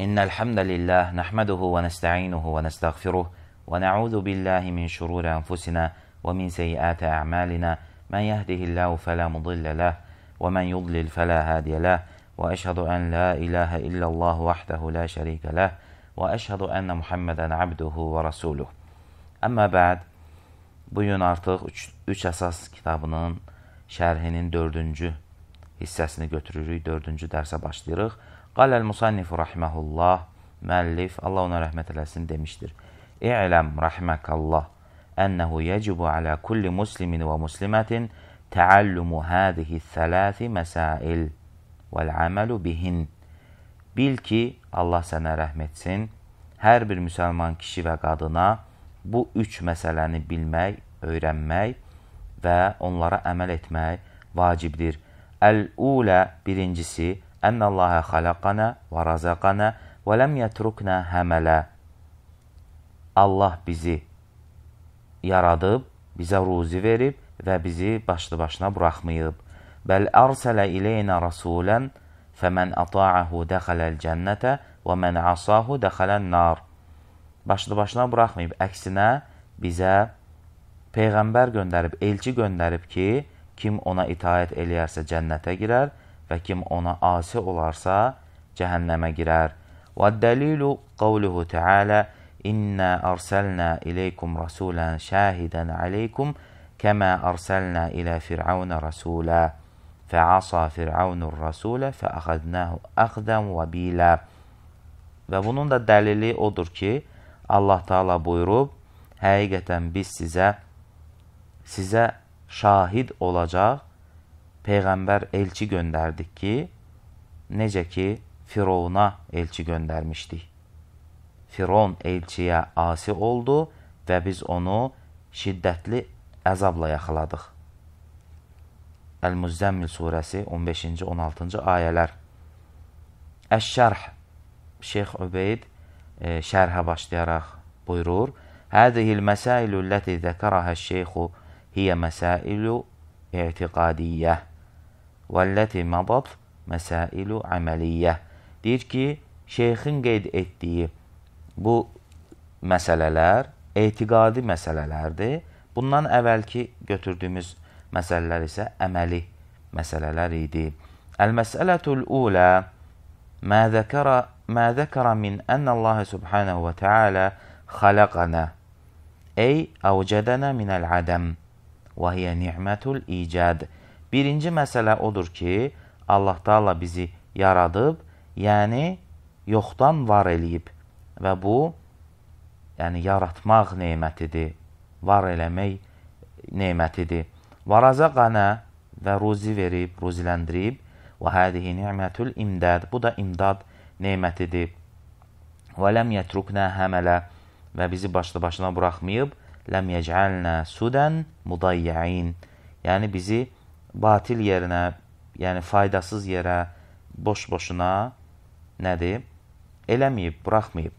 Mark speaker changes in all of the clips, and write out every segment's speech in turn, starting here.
Speaker 1: إن الحمد لله نحمده ونستعينه ونستغفره ونعوذ بالله من شرور أنفسنا ومن سيئات أعمالنا من يهده الله فلا مضل له ومن يضلل فلا هادي له وأشهد أن لا إله إلا الله وحده لا شريك له وأشهد أن محمدا عبده ورسوله Əmmə bəd, bugün artıq üç, üç əsas kitabının şərhinin dördüncü hissəsini götürürük, dördüncü dərsə başlayırıq. Qaləl musannif rahməhullah, müəllif, Allah ona rəhmət eləsin demişdir. İ'ləm rəhməkallah, ənəhu yəcubu alə kulli muslimin və muslimətin təəllumu hədihi thələthi məsail vəl-əməlu bihin. Bil ki, Allah sənə rəhm etsin, hər bir müsəlman kişi və qadına bu üç məsələni bilmək, öyrənmək və onlara əməl etmək vacibdir. Əl-ulə birincisi, أن الله xalaqana və razaqana və ləm yətrukna həmələ. Allah bizi yaradıb, bizə ruzi verib və bizi başlı-başına buraxmayıb. Bəl ərsələ ileynə rasulən fəmən ata'ahu dəxələl cənnətə və mən asahu dəxələl nar. Başlı-başına buraxmayıb, əksinə bizə peyğəmbər göndərib, elçi göndərib ki, kim ona itaət eləyərsə cənnətə girər və kim ona asi olarsa, cəhənnəmə girər. Və dəlilu qavluhu tealə İnnə ərsəlnə iləykum rəsulən şəhidən aleykum kəmə ərsəlnə ilə fir'aunə rəsulə fəasa fir'aunur rəsulə fəəxədnəhu əxdən və bilə Və bunun da dəlili odur ki, Allah Taala buyurub, həqiqətən biz sizə sizə şahid olacaq peyğəmbər elçi göndərdik ki, necə ki Firavuna elçi göndərmişdik. Firon elçiyə asi oldu və biz onu şiddətli əzabla yaxaladıq. Əl-Müzzəmmil surəsi 15-ci 16-cı ayələr. Əş-Şərh Şeyx Übeyd e, şərhə başlayaraq buyurur: "Hədihil məsailu ləti zəkərəhə şeyxu hiyə məsailu i'tiqadiyyə." Vəlləti mədat məsailu əməliyyə. Deyir ki, şeyxin qeyd etdiyi bu məsələlər etiqadi məsələlərdir. Bundan əvvəlki götürdüyümüz məsələlər isə əməli məsələlər idi. Əl-məsələtul ulə mə zəkərə mə zəkərə min ənnə Allah subhanahu və teala xaləqənə ey əvcədənə minəl ədəm və hiyə ni'mətul icad. Birinci məsələ odur ki, Allah Taala bizi yaradıb, yəni yoxdan var eləyib və bu yəni yaratmaq nemətidir, var eləmək nemətidir. Və razaqana və ruzi verib, ruziləndirib və hadihi ni'mətul imdad. Bu da imdad nemətidir. Və ləm yetrukna həmələ və bizi başlı-başına buraxmayıb, ləm yec'alna sudan mudayyin. Yəni bizi batil yerinə, yəni faydasız yerə, boş-boşuna nədir? Eləməyib, buraxmayıb.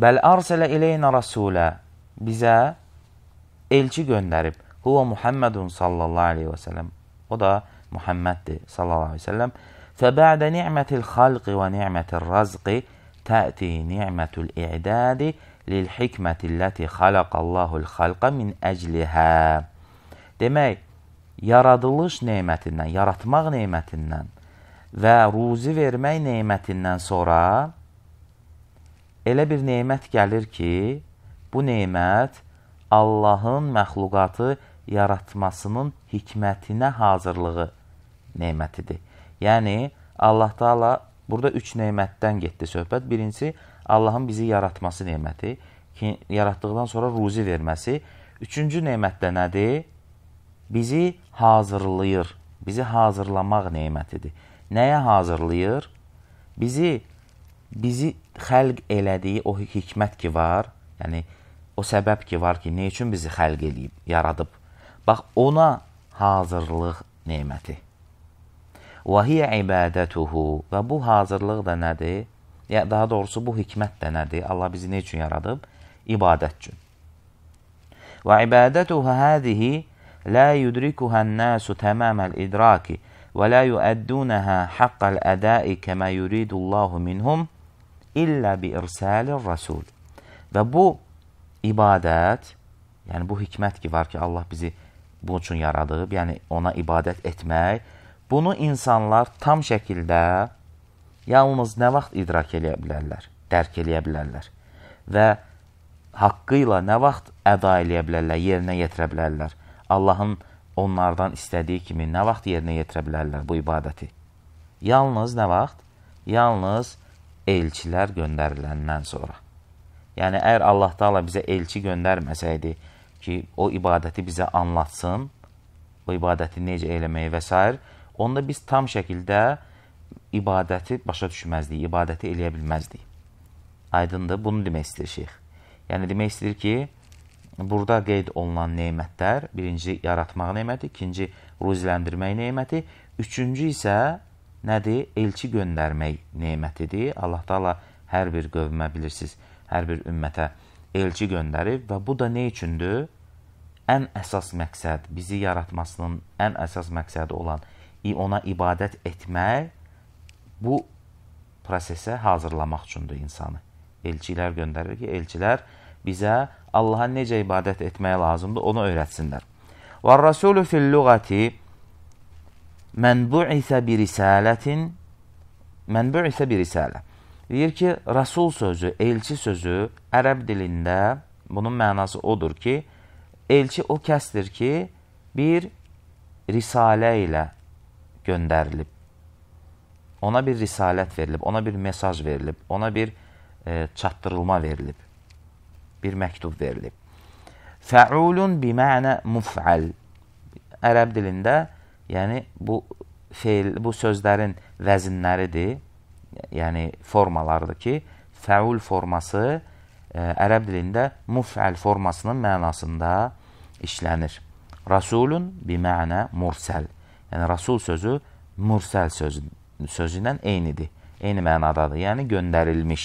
Speaker 1: Bəl arsələ ileynə rəsulə bizə elçi göndərib. Huva Muhammedun sallallahu aleyhi və səlləm. O da Muhammeddir sallallahu aleyhi və səlləm. Fəbədə ni'mətil xalqi və ni'mətil razqi tə'ti ni'mətul i'dadi lil hikmətilləti xalaqallahul xalqa min əclihə. Demək, yaradılış neymətindən, yaratmaq neymətindən və ruzi vermək neymətindən sonra elə bir neymət gəlir ki, bu neymət Allahın məxluqatı yaratmasının hikmətinə hazırlığı neymətidir. Yəni, Allah Taala burada üç neymətdən getdi söhbət. Birincisi, Allahın bizi yaratması neyməti, ki, yaratdıqdan sonra ruzi verməsi. Üçüncü neymət də nədir? bizi hazırlayır. Bizi hazırlamaq nemətidir. Nəyə hazırlayır? Bizi bizi xəlq elədiyi o hikmət ki var, yəni o səbəb ki var ki, nə üçün bizi xəlq eləyib, yaradıb. Bax ona hazırlıq neməti. Və hiyə ibadətuhu və bu hazırlıq da nədir? Ya daha doğrusu bu hikmət də nədir? Allah bizi nə üçün yaradıb? İbadət üçün. Və ibadətuhu hadihi لا يدركها الناس تمام الإدراك ولا يؤدونها حق الأداء كما يريد الله منهم إلا بإرسال الرسول Və bu ibadət, yəni bu hikmət ki var ki, Allah bizi bu üçün yaradıb, yəni ona ibadət etmək, bunu insanlar tam şəkildə yalnız nə vaxt idrak eləyə bilərlər, dərk eləyə bilərlər və haqqı ilə nə vaxt əda eləyə bilərlər, yerinə yetirə bilərlər. Allahın onlardan istədiyi kimi nə vaxt yerinə yetirə bilərlər bu ibadəti? Yalnız nə vaxt? Yalnız elçilər göndəriləndən sonra. Yəni, əgər Allah da bizə elçi göndərməsəydi ki, o ibadəti bizə anlatsın, o ibadəti necə eləməyi və s. onda biz tam şəkildə ibadəti başa düşməzdik, ibadəti eləyə bilməzdik. Aydındır, bunu demək istəyir şeyx. Yəni, demək istəyir ki, Burada qeyd olunan nemətlər, birinci yaratmaq neməti, ikinci ruziləndirmək neməti, üçüncü isə nədir? Elçi göndərmək nemətidir. Allah Taala hər bir qövmə bilirsiniz, hər bir ümmətə elçi göndərib və bu da nə üçündür? Ən əsas məqsəd bizi yaratmasının ən əsas məqsədi olan ona ibadət etmək bu prosesə hazırlamaq üçündür insanı. Elçilər göndərir ki, elçilər bizə Allaha necə ibadət etmək lazımdır, onu öyrətsinlər. Və rəsulü fil lüğəti mən bu'isə bir risalətin mən bu'isə bir risalə. Deyir ki, rəsul sözü, elçi sözü ərəb dilində bunun mənası odur ki, elçi o kəsdir ki, bir risalə ilə göndərilib. Ona bir risalət verilib, ona bir mesaj verilib, ona bir e, çatdırılma verilib bir məktub verilib. Fəulun bimənə mufəl. Ərəb dilində, yəni bu feil, bu sözlərin vəzinləridir, yəni formalardır ki, fəul forması ə, e, ərəb dilində mufəl formasının mənasında işlənir. Rasulun bimənə mursəl. Yəni, rasul sözü mursəl sözü, sözü ilə eynidir. Eyni mənadadır. Yəni, göndərilmiş,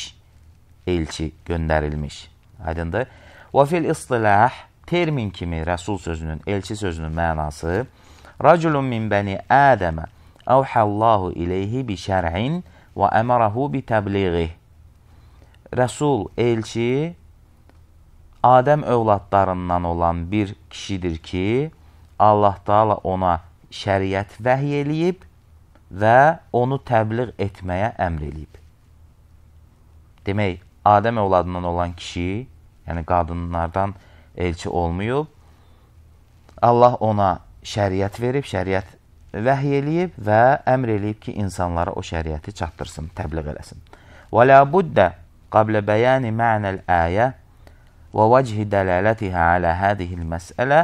Speaker 1: elçi göndərilmiş. Aydındır? Və fil istilah termin kimi rəsul sözünün, elçi sözünün mənası Raculun min bəni Ədəmə əvhəllahu ileyhi bi şər'in və əmərəhu bi təbliğih. Rəsul, elçi Adəm övladlarından olan bir kişidir ki, Allah Taala ona şəriət vəhy eləyib və onu təbliğ etməyə əmr eləyib. Demək, Adəm evladından olan kişi, yəni qadınlardan elçi olmayıb. Allah ona şəriət verib, şəriət vəhiy eləyib və əmr eləyib ki, insanlara o şəriəti çatdırsın, təbliğ eləsin. Və la buddə qablə bəyani mənəl əyə və vəchi dəlalətihə alə hədihil məsələ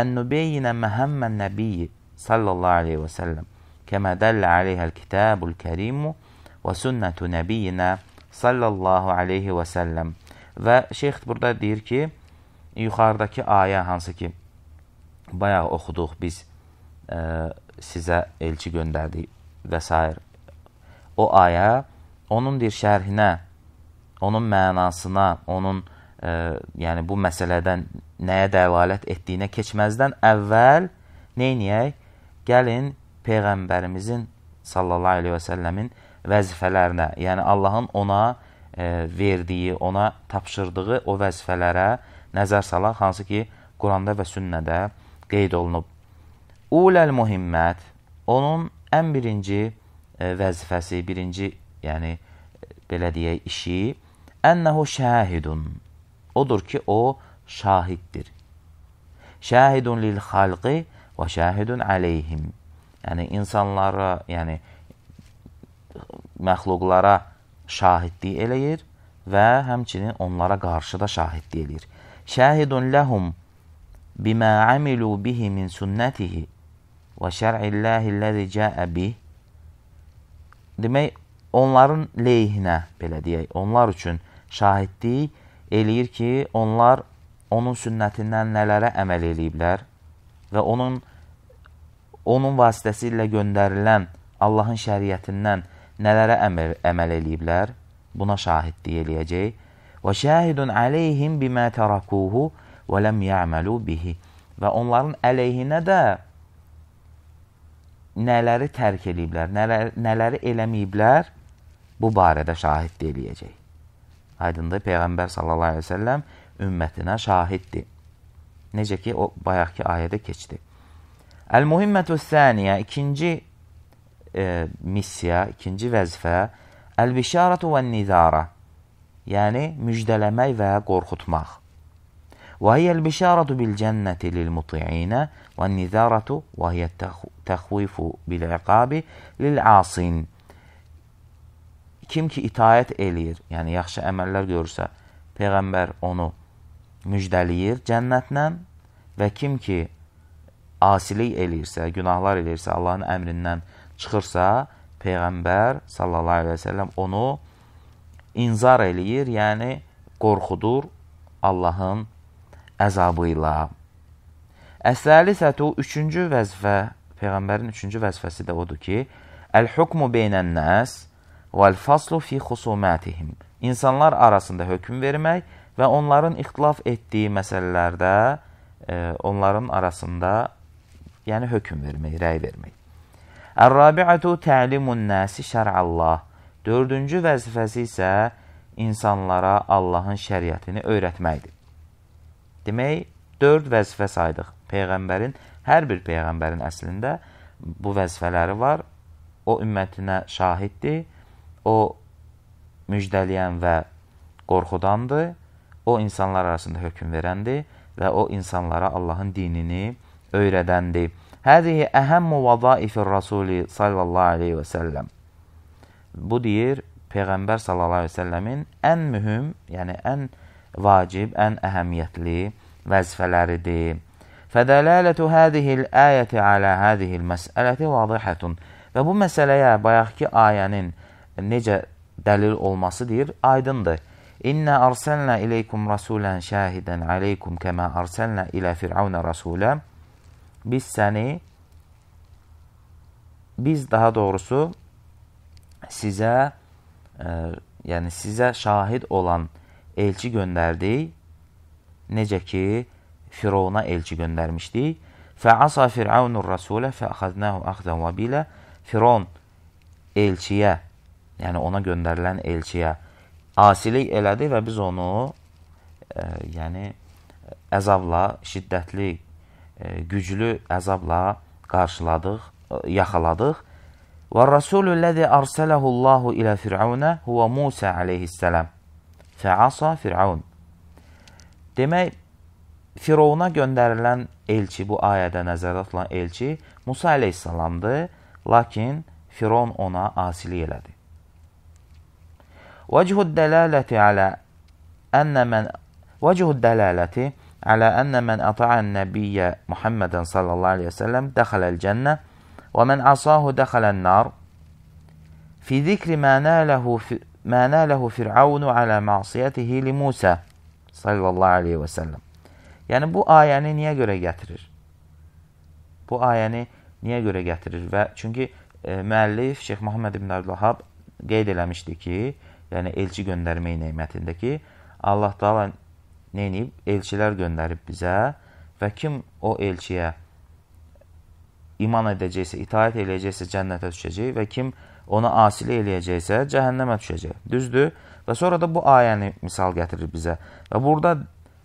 Speaker 1: ən nübeyyinə məhəmmən nəbiyyi sallallahu aleyhi və səlləm kəmə dəllə aleyhəl kitabul kərimu və sünnətu nəbiyyinə sallallahu aleyhi və səlləm. Və şeyx burada deyir ki, yuxarıdakı ayə hansı ki, bayaq oxuduq biz ə, e, sizə elçi göndərdik və s. O ayə onun deyir şərhinə, onun mənasına, onun ə, e, yəni bu məsələdən nəyə dəlalət etdiyinə keçməzdən əvvəl neyniyək? Gəlin Peyğəmbərimizin sallallahu aleyhi və səlləmin vəzifələrinə, yəni Allahın ona e, verdiyi, ona tapşırdığı o vəzifələrə nəzər salaq, hansı ki, Quranda və sünnədə qeyd olunub. Uləl mühimmət, onun ən birinci e, vəzifəsi, birinci, yəni, belə deyək, işi, ənəhu şəhidun, odur ki, o şahiddir. Şəhidun lil xalqi və şəhidun aleyhim. Yəni, insanlara, yəni, məxluqlara şahidlik eləyir və həmçinin onlara qarşı da şahidlik eləyir. Şəhidun ləhum bimə əmilu bihi min sünnətihi və şər'illəhi-ləzi cəə bih. Demək, onların leyhinə, belə deyək, onlar üçün şahidlik eləyir ki, onlar onun sünnətindən nələrə əməl eləyiblər və onun onun vasitəsilə göndərilən Allahın şəriətindən Nələrə əmr, əməl eləyiblər? Buna şahidliyə eləyəcək. Və şəhidun aleyhim bimə tərəkuhu və ləm yəməlu bihi. Və onların əleyhinə də nələri tərk eləyiblər, nələr, nələri eləməyiblər bu barədə şahidliyə eləyəcək. Aydındır, Peyğəmbər sallallahu aleyhi ve səlləm ümmətinə şahiddir. Necə ki, o bayaqki ayədə keçdi. Əl-Muhimmətü Səniyə, ikinci e, missiya, ikinci vəzifə Əl-bişaratu və nidara Yəni, müjdələmək və qorxutmaq. Və hiyəl bişaratu bil cənnəti lil muti'inə və nidaratu və hiyə təxvifu bil iqabi lil asin. Kim ki itayət eləyir, yəni yaxşı əməllər görürsə, Peyğəmbər onu müjdəliyir cənnətlə və kim ki asilik eləyirsə, günahlar eləyirsə, Allahın əmrindən müjdəliyir çıxırsa, Peyğəmbər sallallahu aleyhi və səlləm onu inzar eləyir, yəni qorxudur Allahın əzabı ilə. Əs-səlisətü üçüncü vəzifə, Peyğəmbərin üçüncü vəzifəsi də odur ki, Əl-hükmü beynən nəs vəl-faslu fi xusumətihim. İnsanlar arasında hökm vermək və onların ixtilaf etdiyi məsələlərdə e, onların arasında yəni hökm vermək, rəy vermək. Ər-rabi'atu təlimun nəsi şər'allah. Dördüncü vəzifəsi isə insanlara Allahın şəriətini öyrətməkdir. Demək, dörd vəzifə saydıq. Peyğəmbərin, hər bir peyğəmbərin əslində bu vəzifələri var. O ümmətinə şahiddir. O müjdələyən və qorxudandır. O insanlar arasında hökm verəndir və o insanlara Allahın dinini öyrədəndir. Həzihi əhəmmu vazaifir rasuli sallallahu aleyhi və səlləm. Bu deyir, Peyğəmbər sallallahu aleyhi və səlləmin ən mühüm, yəni ən vacib, ən əhəmiyyətli vəzifələridir. Fədələlətu hədihil ayəti alə hədihil məsələti vadihətun. Və bu məsələyə bayaqki ayənin necə dəlil olması deyir, aydındır. İnna arsalna ileykum rasulan şahidan aleykum kema arsalna ilə fir'auna rasulan biz səni, biz daha doğrusu sizə, e, yəni sizə şahid olan elçi göndərdik. Necə ki, Firavuna elçi göndərmişdik. Fəasa Firavunur Rasulə fəəxəznəhu əxdən və bilə Firavun elçiyə, yəni ona göndərilən elçiyə asilik elədi və biz onu, e, yəni əzabla, şiddətli E, güclü əzabla qarşıladıq, e, yaxaladıq. Və rəsulü ləzi arsələhullahu ilə Fir'aunə huvə Musa aleyhissələm. Fəasa Fir'aun. Demək, Firavuna göndərilən elçi, bu ayədə nəzərdə tutulan elçi Musa aleyhissalamdır, lakin Firon ona asili elədi. Vəchud dəlaləti alə ənnə mən Vəchud dəlaləti على أن من أطاع النبي محمدا صلى الله عليه وسلم دخل الجنة ومن عصاه دخل النار في ذكر ما ناله في ما ناله فرعون على معصيته لموسى sallallahu aleyhi ve sellem. Yəni bu ayəni niyə görə gətirir? Bu ayəni niyə görə gətirir? Və çünki e, müəllif Şeyx Məhəmməd ibn Əbdülvahab qeyd eləmişdi ki, yəni elçi göndərmək nemətində ki, Allah Taala neyniyib? Elçilər göndərib bizə və kim o elçiyə iman edəcəksə, itaət eləyəcəksə cənnətə düşəcək və kim ona asilə eləyəcəksə cəhənnəmə düşəcək. Düzdür? Və sonra da bu ayəni misal gətirir bizə. Və burada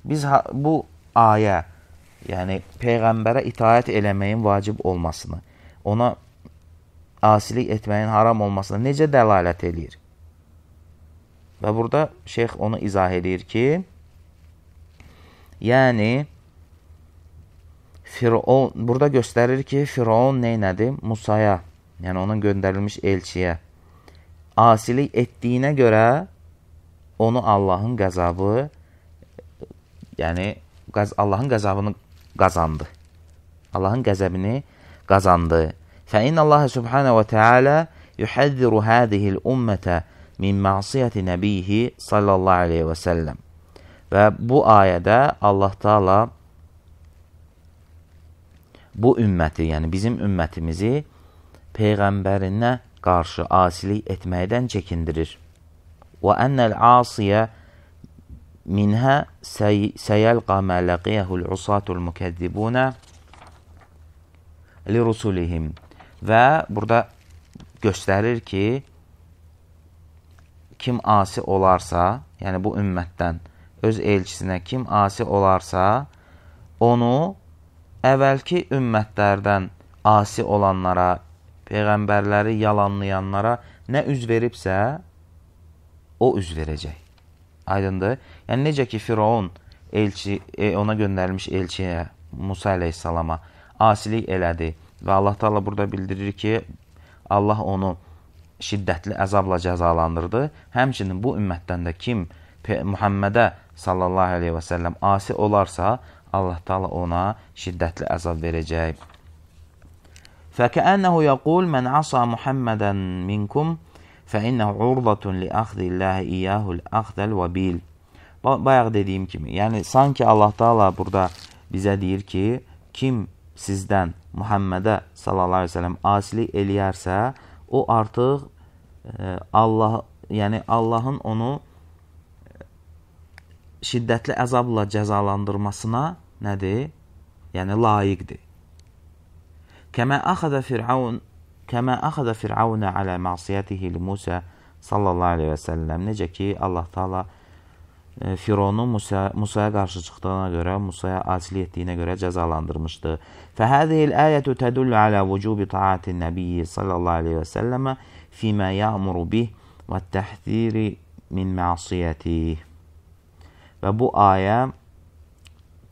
Speaker 1: biz bu ayə, yəni peyğəmbərə itaət eləməyin vacib olmasını, ona asilik etməyin haram olmasına necə dəlalət eləyir? Və burada şeyx onu izah edir ki, Yəni Firon burada göstərir ki, Firon nə etdi? Musaya, yəni onun göndərilmiş elçiyə asilik etdiyinə görə onu Allahın qəzabı yəni Allahın qəzabını qazandı. Allahın qəzəbini qazandı. Fə inna Allah subhanahu və təala yuhazziru hadihi l-ummətə min ma'siyyəti nəbihi sallallahu aleyhi və səlləm. Və bu ayədə Allah Taala bu ümməti, yəni bizim ümmətimizi peyğəmbərinə qarşı asilik etməkdən çəkindirir. Və ennəl asiyə minhə səyəlqa mə ləqiyəhul usatul mükəddibunə li rusulihim. Və burada göstərir ki, kim asi olarsa, yəni bu ümmətdən öz elçisinə kim asi olarsa, onu əvvəlki ümmətlərdən asi olanlara, peyğəmbərləri yalanlayanlara nə üz veribsə, o üz verəcək. Aydındır? Yəni necə ki Firavun elçi e, ona göndərilmiş elçiyə Musa əleyhissalama asilik elədi və Allah Taala burada bildirir ki, Allah onu şiddətli əzabla cəzalandırdı. Həmçinin bu ümmətdən də kim Muhammedə sallallahu aleyhi və səlləm asi olarsa, Allah taala ona şiddətli əzab verəcək. Fəkənnəhu yəqul mən asa Muhammədən minkum fəinnəhu urdatun li axdillahi iyyahul axdal vabil. Bayaq dediyim kimi, yəni sanki Allah taala burada bizə deyir ki, kim sizdən Muhammədə sallallahu əleyhi və səlləm asilik eləyərsə, o artıq e, Allah, yəni Allahın onu e, şiddətli əzabla cəzalandırmasına nədir? Yəni layiqdir. Kəmə axada Fir'aun kəmə axada Fir'auna alə məsiyyətihi li Musa sallallahu aleyhi və səlləm. Necə ki Allah Taala e, Fironu Musa Musaya qarşı çıxdığına görə, Musaya acili etdiyinə görə cəzalandırmışdı. Fəhəzihil ayətu tədullu alə vucubi taatin nəbiyyi sallallahu aleyhi və səlləmə fimə ya'muru bih və təhdiri min məsiyyətih. Və bu ayə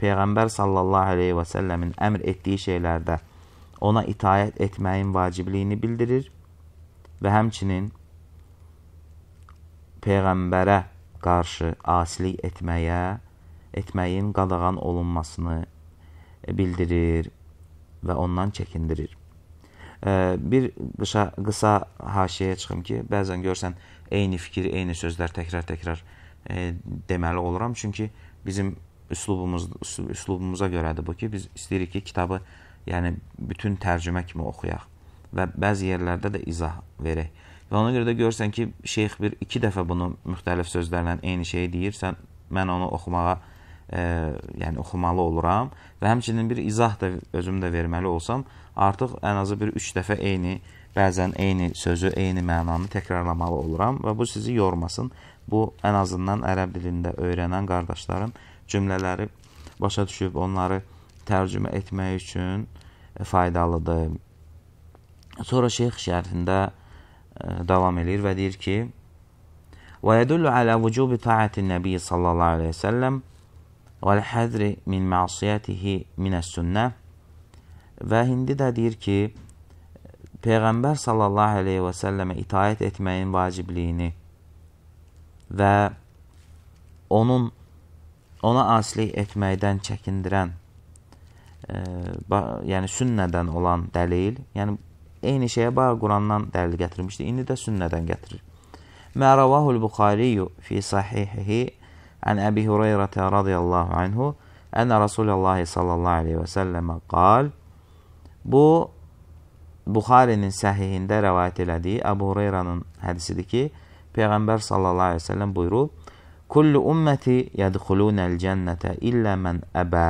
Speaker 1: Peyğəmbər sallallahu aleyhi və səlləmin əmr etdiyi şeylərdə ona itayət etməyin vacibliyini bildirir və həmçinin Peyğəmbərə qarşı asilik etməyə, etməyin qadağan olunmasını e, bildirir və ondan çəkindirir. E, bir qısa, qısa haşiyə çıxım ki, bəzən görsən eyni fikir, eyni sözlər təkrar-təkrar e, deməli oluram. Çünki bizim üslubumuz üslubumuza görədir bu ki, biz istəyirik ki, kitabı yəni bütün tərcümə kimi oxuyaq və bəzi yerlərdə də izah verək. Və ona görə də görsən ki, şeyx bir iki dəfə bunu müxtəlif sözlərlə eyni şeyi deyirsən, mən onu oxumağa e, yəni oxumalı oluram və həmçinin bir izah da özüm də verməli olsam, artıq ən azı bir 3 dəfə eyni, bəzən eyni sözü, eyni mənanı təkrarlamalı oluram və bu sizi yormasın Bu ən azından ərəb dilində öyrənən qardaşların cümlələri başa düşüb onları tərcümə etmək üçün e, faydalıdır. Sonra şeyx şərhində e, davam eləyir və deyir ki: "Və yedullu alə vucubi ta'atin nəbi sallallahu əleyhi və səlləm və hədri min məsiyyətihi minəs-sünnə." Və indi də deyir ki, Peyğəmbər sallallahu əleyhi və səlləmə itaət etməyin vacibliyini və onun ona asilik etməkdən çəkindirən e, ba, yəni sünnədən olan dəlil, yəni eyni şeyə bağ Qurandan dəlil gətirmişdi. İndi də sünnədən gətirir. Məravahul Buxariyyu fi sahihihi an Əbi Hüreyrətə radiyallahu anhu ənə Rasulullah sallallahu aleyhi və səlləmə qal Bu Buxarinin səhihində rəvayət elədiyi Əbu Hüreyrənin hədisidir ki, Peyğəmbər sallallahu əleyhi və səlləm buyurub: "Kullu ümmati yadxulunəl cənnətə illə men əbə."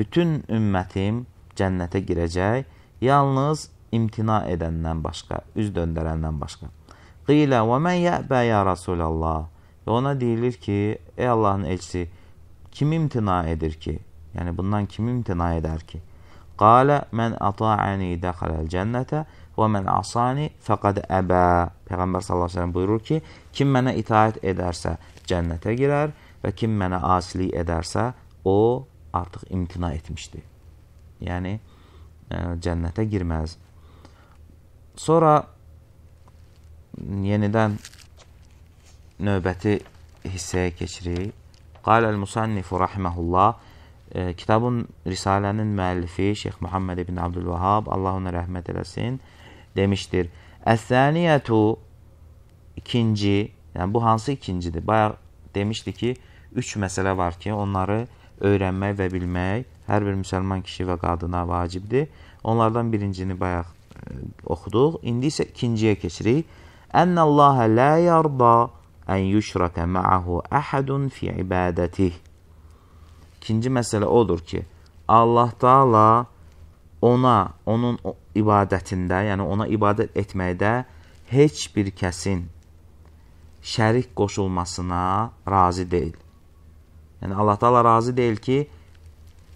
Speaker 1: Bütün ümmətim cənnətə girəcək, yalnız imtina edəndən başqa, üz döndərəndən başqa. Qilə və men yəbə ya Rasulallah. Və ona deyilir ki, ey Allahın elçisi, kim imtina edir ki? Yəni bundan kim imtina edər ki? Qalə mən ata'ani dəxaləl cənnətə Və mən asani fəqəd əbə. Peyğəmbər sallallahu əleyhi və səlləm buyurur ki, kim mənə itaat edərsə cənnətə girər və kim mənə asilik edərsə o artıq imtina etmişdi. Yəni ə, e, cənnətə girməz. Sonra yenidən növbəti hissəyə keçirik. Qaləl Musannifu rahmehullah e, kitabın risalənin müəllifi Şeyx Muhammed ibn Abdülvahab Allah ona rəhmət eləsin demiştir. Es-saniyetu ikinci, yəni bu hansı ikincidir? Bayaq demişdi ki, üç məsələ var ki, onları öyrənmək və bilmək hər bir müsəlman kişi və qadına vacibdir. Onlardan birincini bayaq e, oxuduq. İndi isə ikinciyə keçirik. Ənəllaha la yarda ən yüşrəkə ma'ahu əhədun fi ibadətih. İkinci məsələ odur ki, Allah Taala ona, onun ibadətində, yəni ona ibadət etməkdə heç bir kəsin şərik qoşulmasına razı deyil. Yəni Allah Taala razı deyil ki,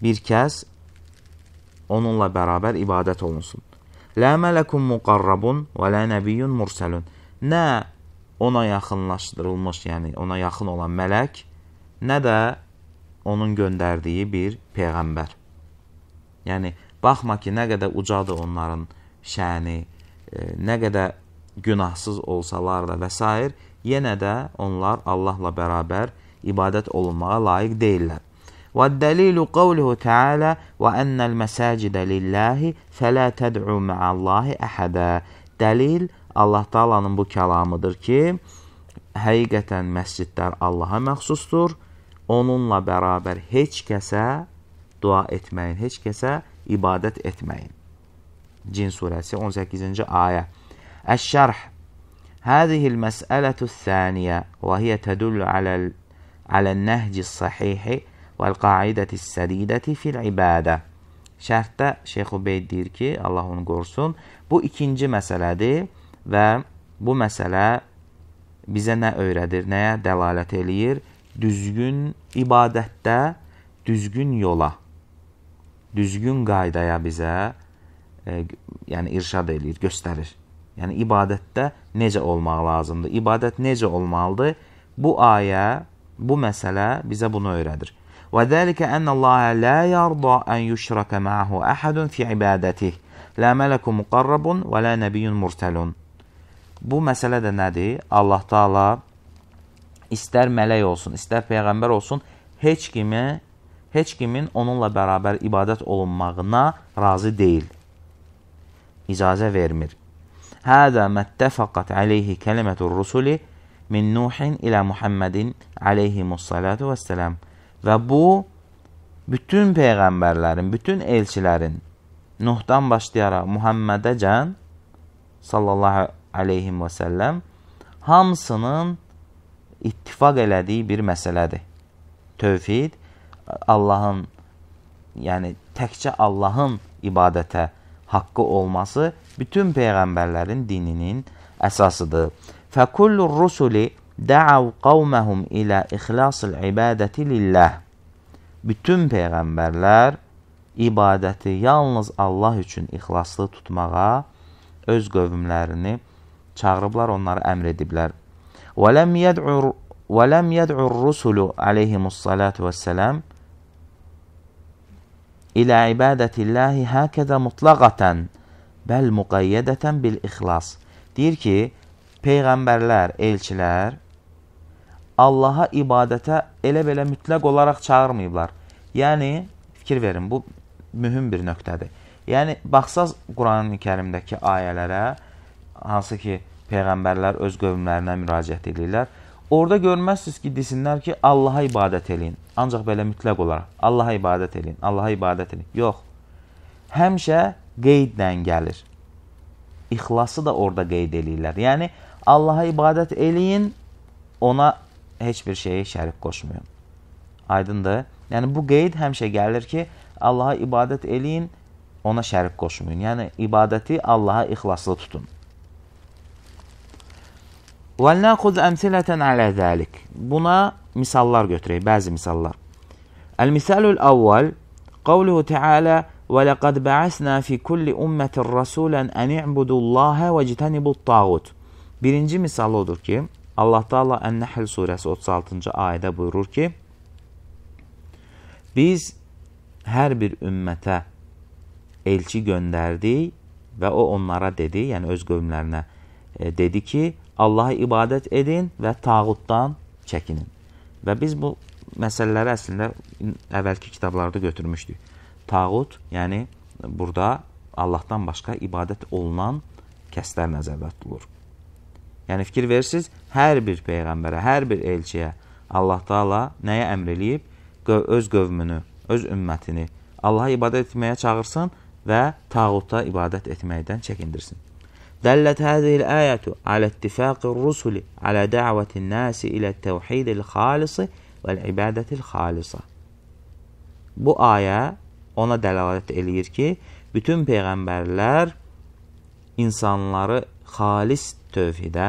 Speaker 1: bir kəs onunla bərabər ibadət olunsun. Lə mələkun muqarrabun və lə nəbiyyun mursalun. Nə ona yaxınlaşdırılmış, yəni ona yaxın olan mələk, nə də onun göndərdiyi bir peyğəmbər. Yəni Baxma ki, nə qədər ucadır onların şəni, e, nə qədər günahsız olsalar da və s. yenə də onlar Allahla bərabər ibadət olunmağa layiq deyillər. Və dəlilu qavluhu təala və ennəl məsacidə lillahi fələ təd'u ma'allahi əhədə. Dəlil Allah Taala'nın bu kəlamıdır ki, həqiqətən məscidlər Allaha məxsusdur. Onunla bərabər heç kəsə dua etməyin, heç kəsə ibadət etməyin. Cin surəsi 18-ci ayə. Əş-şərh. هذه المسألة الثانية وهي تدل على على النهج الصحيح والقاعدة السديدة في العبادة. Şərhdə Şeyxübeyd deyir ki, Allah onu qorusun, bu ikinci məsələdir və bu məsələ bizə nə öyrədir, nəyə dəlalət eləyir? Düzgün ibadətdə, düzgün yola düzgün qaydaya bizə e, yəni irşad eləyir, göstərir. Yəni ibadətdə necə olmaq lazımdır? İbadət necə olmalıdır? Bu ayə, bu məsələ bizə bunu öyrədir. Və zəlikə ennəllaha la yarda an yushraka ma'ahu ahadun fi ibadatihi. La malakun muqarrabun və la nabiyyun mursalun. Bu məsələ də nədir? Allah Taala istər mələk olsun, istər peyğəmbər olsun, heç kimi heç kimin onunla bərabər ibadət olunmağına razı deyil. İcazə vermir. Hədə məttəfəqət aleyhi kəlimətur rusuli min Nuhin ilə Muhammedin aleyhimussalatu vəssələm. Və bu, bütün peyğəmbərlərin, bütün elçilərin Nuhdan başlayaraq Muhammedəcən sallallahu aleyhi və səlləm hamısının ittifaq elədiyi bir məsələdir. Tövhid Allahın, yəni təkcə Allahın ibadətə haqqı olması bütün peyğəmbərlərin dininin əsasıdır. Fəkullur rusuli da'u qavmahum ilə ixlasil ibadəti lillah. Bütün peyğəmbərlər ibadəti yalnız Allah üçün ixlaslı tutmağa öz qövmlərini çağırıblar, onlara əmr ediblər. Və ləm yəd'u və ləm yəd'u rusulu alayhimus salatu vesselam إلى عبادة الله هəkədə mutlaqatan bəl müqəyyədətən bil ixlas. Deyir ki, peyğəmbərlər, elçilər Allaha ibadətə elə belə mütləq olaraq çağırmayıblar. Yəni fikir verin, bu mühüm bir nöqtədir. Yəni baxsaz Qurani Kərimdəki ayələrə hansı ki peyğəmbərlər öz qövmlərinə müraciət edirlər Orada görməzsiniz ki, desinlər ki, Allaha ibadət eləyin. Ancaq belə mütləq olaraq Allaha ibadət eləyin, Allaha ibadət eləyin. Yox. Həmişə qeydlə gəlir. İxlası da orada qeyd eləyirlər. Yəni Allaha ibadət eləyin, ona heç bir şeyə şərik qoşmayın. Aydındır? Yəni bu qeyd həmişə gəlir ki, Allaha ibadət eləyin, ona şərik qoşmayın. Yəni ibadəti Allaha ixlaslı tutun. وَلْنَاخُذْ əmsilətən ələ zəlik. Buna misallar götürək, bəzi misallar. Əl-misalul əvvəl, qavluhu tealə, وَلَقَدْ بَعَثْنَا فِي كُلِّ أُمَّةٍ رَسُولًا أَنْ اِعْبُدُوا اللّٰهَ وَجْتَنِبُوا الطَّاغُوتِ Birinci misal odur ki, Allah Teala Ən-Nəhl surəsi 36-cı ayədə buyurur ki, biz hər bir ümmətə elçi göndərdik və o onlara dedi, yəni öz qövmlərinə e, dedi ki, Allaha ibadət edin və tağutdan çəkinin. Və biz bu məsələləri əslində əvvəlki kitablarda götürmüşdük. Tağut, yəni burada Allahdan başqa ibadət olunan kəslər nəzərdə tutulur. Yəni fikir verirsiniz, hər bir peyğəmbərə, hər bir elçiyə Allah Taala nəyə əmr eləyib? Öz qövmünü, öz ümmətini Allaha ibadət etməyə çağırsın və tağuta ibadət etməkdən çəkindirsin. دلت هذه الآية على اتفاق الرسل على دعوة الناس إلى الtevhid الخالص والعبادة الخالصة. Bu ayə ona dəlalət eləyir ki, bütün peyğəmbərlər insanları xalis tövhidə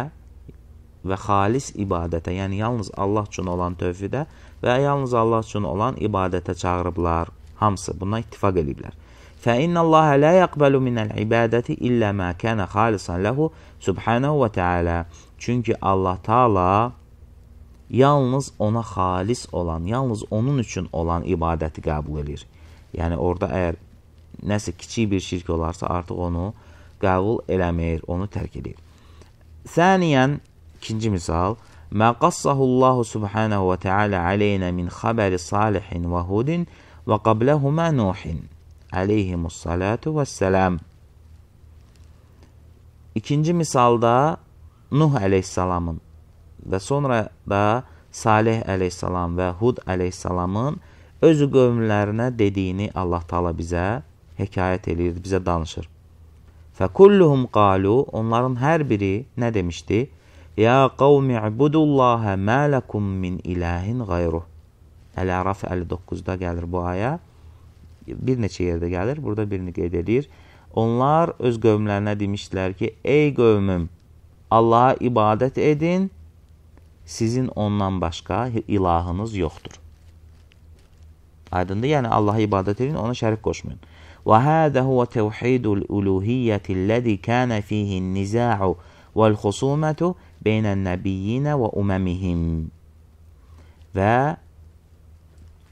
Speaker 1: və xalis ibadətə, yəni yalnız Allah üçün olan tövhidə və yalnız Allah üçün olan ibadətə çağırıblar. Hamısı buna ittifaq eləyiblər. فإن الله لا يقبل من الibadəti illə mə kənə xalisan ləhu subhanahu və təala. Çünki Allah Taala yalnız ona xalis olan, yalnız onun üçün olan ibadəti qəbul edir. Yəni orada əgər nəsə kiçik bir şirk olarsa, artıq onu qəbul eləmir, onu tərk edir. Saniyan, ikinci misal, Mə qassahullahu subhanahu və təala aleynə min xəbəri salihin və hudin və qabləhumə nuhin. Əleyhimus salatu və sələm. İkinci misalda Nuh əleyhissalamın və sonra da Salih əleyhissalam və Hud əleyhissalamın öz qövmlərinə dediyini Allah Taala bizə hekayət eləyir, bizə danışır. Fəkulluhum qalu, onların hər biri nə demişdi? Ya qavmi ibudullaha ma lakum min ilahin ghayruh. Əl-Əraf 59-da gəlir bu aya bir neçə yerdə gəlir. Burada birini qeyd edir. Onlar öz qövmlərinə demişdilər ki, ey qövmüm, Allaha ibadət edin, sizin ondan başqa ilahınız yoxdur. Aydındır? Yəni, Allaha ibadət edin, ona şərif qoşmayın. وهذا هو توحيد الألوهية الذي كان فيه النزاع والخصومة بين النبيين وأممهم və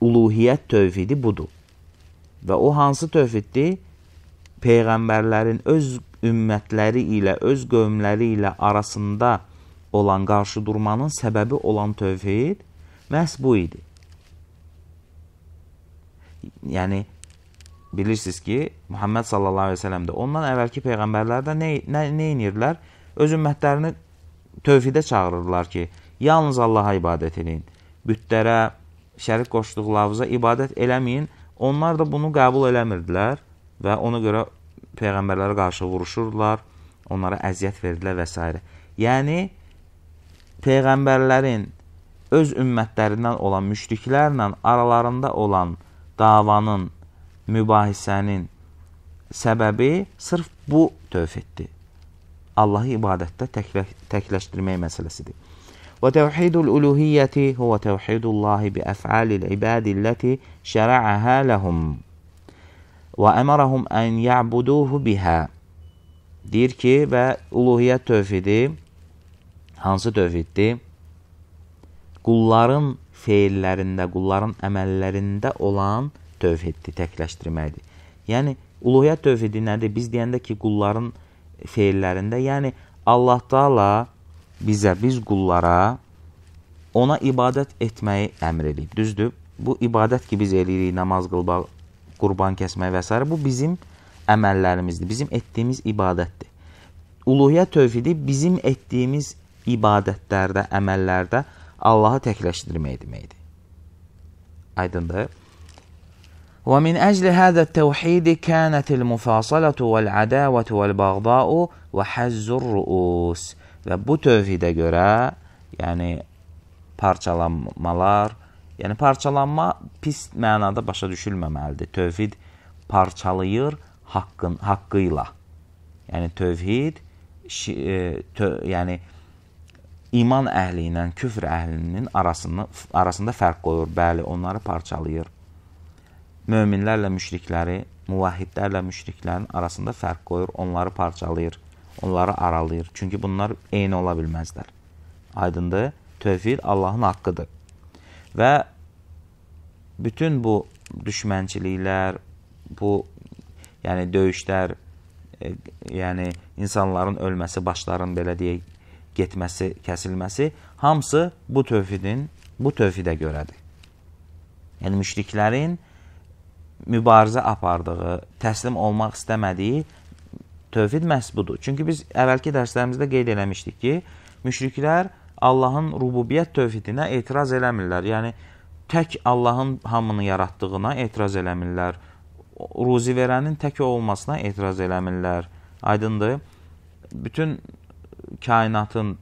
Speaker 1: uluhiyyət tövhidi budur. Və o hansı tövhiddir? Peyğəmbərlərin öz ümmətləri ilə, öz qövmləri ilə arasında olan qarşı durmanın səbəbi olan tövhid məhz bu idi. Yəni, bilirsiniz ki, Muhammed sallallahu aleyhi ve sellem də ondan əvvəlki peyğəmbərlər də nə, nə, nə inirlər? Öz ümmətlərini tövhidə çağırırlar ki, yalnız Allaha ibadət edin, bütlərə, şərik qoşduqlarınıza ibadət eləməyin, Onlar da bunu qəbul eləmirdilər və ona görə peyğəmbərlərə qarşı vuruşurdular, onlara əziyyət verdilər və s. Yəni, peyğəmbərlərin öz ümmətlərindən olan müşriklərlə aralarında olan davanın, mübahisənin səbəbi sırf bu tövfiddir. Allahı ibadətdə təklə təkləşdirmək məsələsidir. وتوحيد الألوهية هو توحيد الله بأفعال العباد التي شرعها لهم وأمرهم أن يعبدوه بها deyir ki və uluhiyyət tövhidi hansı tövhiddir? Qulların feillərində, qulların əməllərində olan tövhiddir, təkləşdirməkdir. Yəni, uluhiyyət tövhidi nədir? Biz deyəndə ki, qulların feillərində, yəni Allah-da Allah bizə, biz qullara ona ibadət etməyi əmr eləyib. Düzdür? Bu ibadət ki, biz eləyirik, namaz qılmaq, qurban kəsmək və s. bu bizim əməllərimizdir, bizim etdiyimiz ibadətdir. Uluhiyyət tövhidi bizim etdiyimiz ibadətlərdə, əməllərdə Allahı təkləşdirmək deməkdir. Aydındır? ومن أجل هذا التوحيد كانت المفاصلة والعداوة والبغضاء وحز الرؤوس Və bu tövhidə görə, yəni parçalanmalar, yəni parçalanma pis mənada başa düşülməməlidir. Tövhid parçalayır haqqın haqqı ilə. Yəni tövhid şi, e, tö, yəni iman əhli ilə küfr əhlinin arasını arasında fərq qoyur. Bəli, onları parçalayır. Möminlərlə müşrikləri, muvahhidlərlə müşriklərin arasında fərq qoyur, onları parçalayır onları aralayır. Çünki bunlar eyni ola bilməzlər. Aydındır? Tövhid Allahın haqqıdır. Və bütün bu düşmənçiliklər, bu yəni döyüşlər, e, yəni insanların ölməsi, başların belə deyək, getməsi, kəsilməsi hamısı bu tövhidin, bu tövhidə görədir. Yəni müşriklərin mübarizə apardığı, təslim olmaq istəmədiyi Tövhid məhz budur. Çünki biz əvvəlki dərslərimizdə qeyd eləmişdik ki, müşriklər Allahın rububiyyət tövhidinə etiraz eləmirlər. Yəni, tək Allahın hamını yaratdığına etiraz eləmirlər. Ruzi verənin tək olmasına etiraz eləmirlər. Aydındır. Bütün kainatın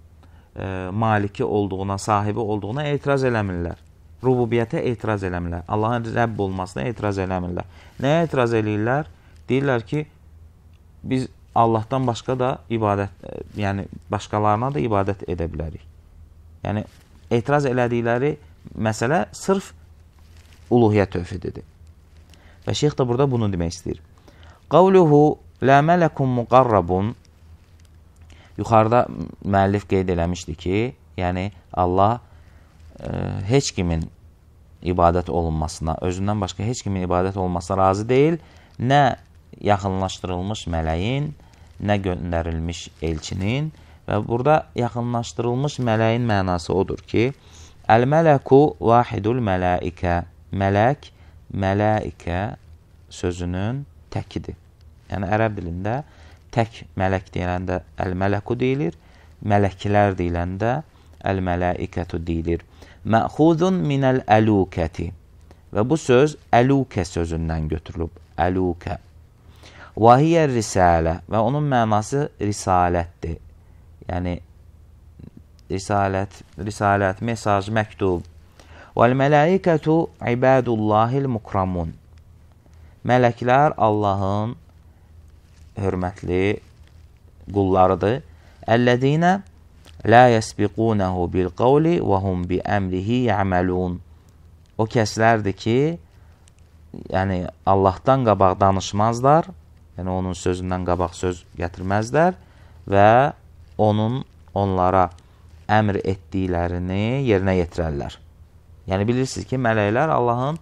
Speaker 1: e, maliki olduğuna, sahibi olduğuna etiraz eləmirlər. Rububiyyətə etiraz eləmirlər. Allahın Rəbb olmasına etiraz eləmirlər. Nəyə etiraz eləyirlər? Deyirlər ki, biz Allahdan başqa da ibadət, e, yəni başqalarına da ibadət edə bilərik. Yəni, etiraz elədikləri məsələ sırf uluhiyyət tövhididir. Və şeyx də burada bunu demək istəyir. Qavluhu lə mələkun muqarrabun Yuxarıda müəllif qeyd eləmişdi ki, yəni Allah e, heç kimin ibadət olunmasına, özündən başqa heç kimin ibadət olunmasına razı deyil. Nə yaxınlaşdırılmış mələyin, nə göndərilmiş elçinin və burada yaxınlaşdırılmış mələyin mənası odur ki, Əl-mələku vahidul mələikə, mələk, mələikə sözünün təkidir. Yəni, ərəb dilində tək mələk deyiləndə əl-mələku deyilir, mələklər deyiləndə əl-mələikətü deyilir. Məxudun minəl-əlukəti və bu söz əlukə sözündən götürülüb, əlukə. Vahiyyə risalə və onun mənası risalətdir. Yəni, risalət, risalət, mesaj, məktub. Vəl-mələikətü ibadullahil mukramun. Mələklər Allahın hörmətli qullarıdır. Əlləzinə lə yəsbiqunəhu bil qavli və hum bi əmrihi yəməlun. O kəslərdir ki, yəni Allahdan qabaq danışmazlar yəni onun sözündən qabaq söz gətirməzlər və onun onlara əmr etdiklərini yerinə yetirərlər. Yəni bilirsiniz ki, mələklər Allahın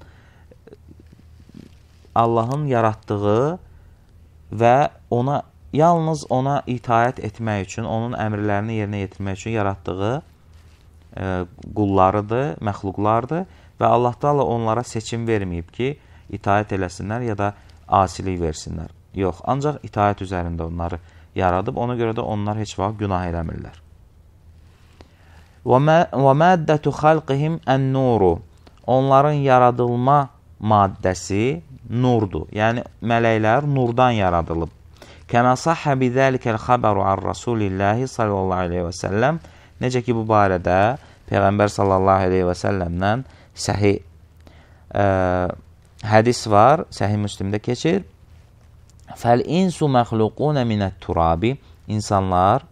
Speaker 1: Allahın yaratdığı və ona yalnız ona itaat etmək üçün, onun əmrlərini yerinə yetirmək üçün yaratdığı ə, e, qullarıdır, məxluqlardır və Allah Taala onlara seçim verməyib ki, itaat eləsinlər ya da asilik versinlər. Yox, ancaq itaət üzərində onları yaradıb, ona görə də onlar heç vaxt günah eləmirlər. Və məddətu xalqihim ən-nuru. Onların yaradılma maddəsi nurdur. Yəni, mələklər nurdan yaradılıb. Kəmə sahə bidəlikəl xəbəru an Rasulillahi sallallahu aleyhi və səlləm. Necə ki, bu barədə Peyğəmbər sallallahu aleyhi və səlləmdən səhi ə, hədis var, səhi müslimdə keçir. Fəl insu məxluquna minət turabi. İnsanlar